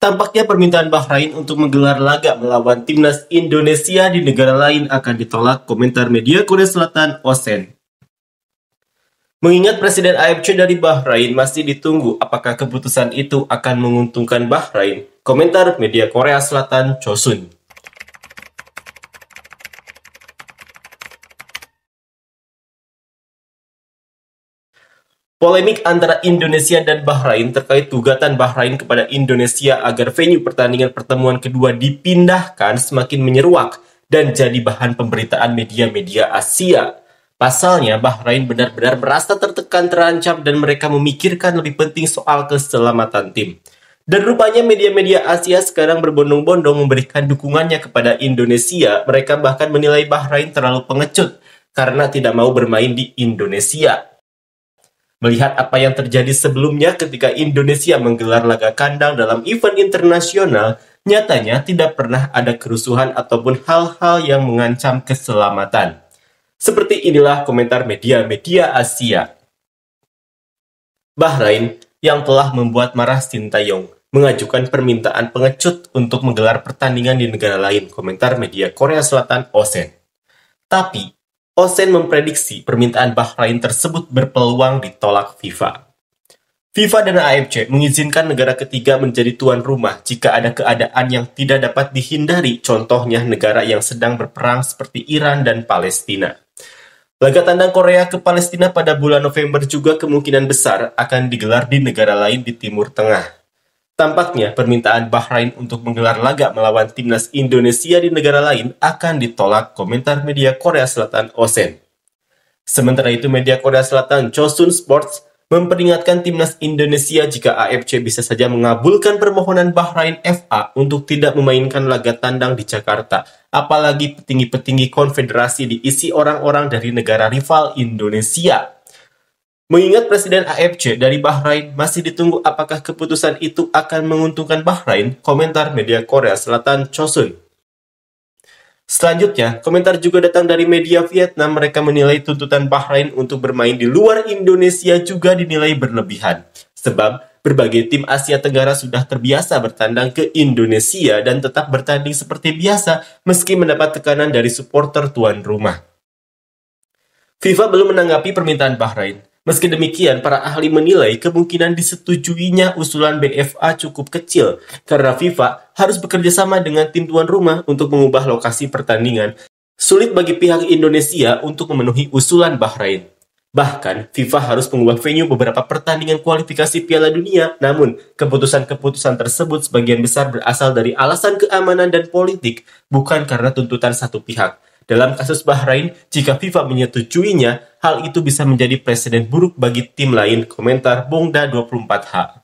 Tampaknya permintaan Bahrain untuk menggelar laga melawan timnas Indonesia di negara lain akan ditolak komentar media Korea Selatan Osen. Mengingat Presiden AFC dari Bahrain masih ditunggu apakah keputusan itu akan menguntungkan Bahrain, komentar media Korea Selatan Chosun. Polemik antara Indonesia dan Bahrain terkait tugatan Bahrain kepada Indonesia agar venue pertandingan pertemuan kedua dipindahkan semakin menyeruak dan jadi bahan pemberitaan media-media Asia. Pasalnya, Bahrain benar-benar merasa tertekan terancam dan mereka memikirkan lebih penting soal keselamatan tim. Dan rupanya media-media Asia sekarang berbondong-bondong memberikan dukungannya kepada Indonesia. Mereka bahkan menilai Bahrain terlalu pengecut karena tidak mau bermain di Indonesia melihat apa yang terjadi sebelumnya ketika Indonesia menggelar laga kandang dalam event internasional, nyatanya tidak pernah ada kerusuhan ataupun hal-hal yang mengancam keselamatan. Seperti inilah komentar media-media Asia. Bahrain yang telah membuat marah Sintayong mengajukan permintaan pengecut untuk menggelar pertandingan di negara lain, komentar media Korea Selatan Osen. Tapi, Hossein memprediksi permintaan Bahrain tersebut berpeluang ditolak FIFA. FIFA dan AFC mengizinkan negara ketiga menjadi tuan rumah jika ada keadaan yang tidak dapat dihindari, contohnya negara yang sedang berperang seperti Iran dan Palestina. Laga tandang Korea ke Palestina pada bulan November juga kemungkinan besar akan digelar di negara lain di Timur Tengah. Tampaknya permintaan Bahrain untuk menggelar laga melawan timnas Indonesia di negara lain akan ditolak komentar media Korea Selatan Osen. Sementara itu media Korea Selatan Chosun Sports memperingatkan timnas Indonesia jika AFC bisa saja mengabulkan permohonan Bahrain FA untuk tidak memainkan laga tandang di Jakarta, apalagi petinggi-petinggi konfederasi diisi orang-orang dari negara rival Indonesia. Mengingat Presiden AFC dari Bahrain masih ditunggu apakah keputusan itu akan menguntungkan Bahrain, komentar media Korea Selatan Chosun. Selanjutnya, komentar juga datang dari media Vietnam. Mereka menilai tuntutan Bahrain untuk bermain di luar Indonesia juga dinilai berlebihan. Sebab berbagai tim Asia Tenggara sudah terbiasa bertandang ke Indonesia dan tetap bertanding seperti biasa meski mendapat tekanan dari supporter tuan rumah. FIFA belum menanggapi permintaan Bahrain. Meski demikian, para ahli menilai kemungkinan disetujuinya usulan BFA cukup kecil karena FIFA harus bekerja sama dengan tim tuan rumah untuk mengubah lokasi pertandingan. Sulit bagi pihak Indonesia untuk memenuhi usulan Bahrain. Bahkan, FIFA harus mengubah venue beberapa pertandingan kualifikasi Piala Dunia. Namun, keputusan-keputusan tersebut sebagian besar berasal dari alasan keamanan dan politik, bukan karena tuntutan satu pihak. Dalam kasus Bahrain, jika FIFA menyetujuinya, Hal itu bisa menjadi presiden buruk bagi tim lain. Komentar Bongda 24H.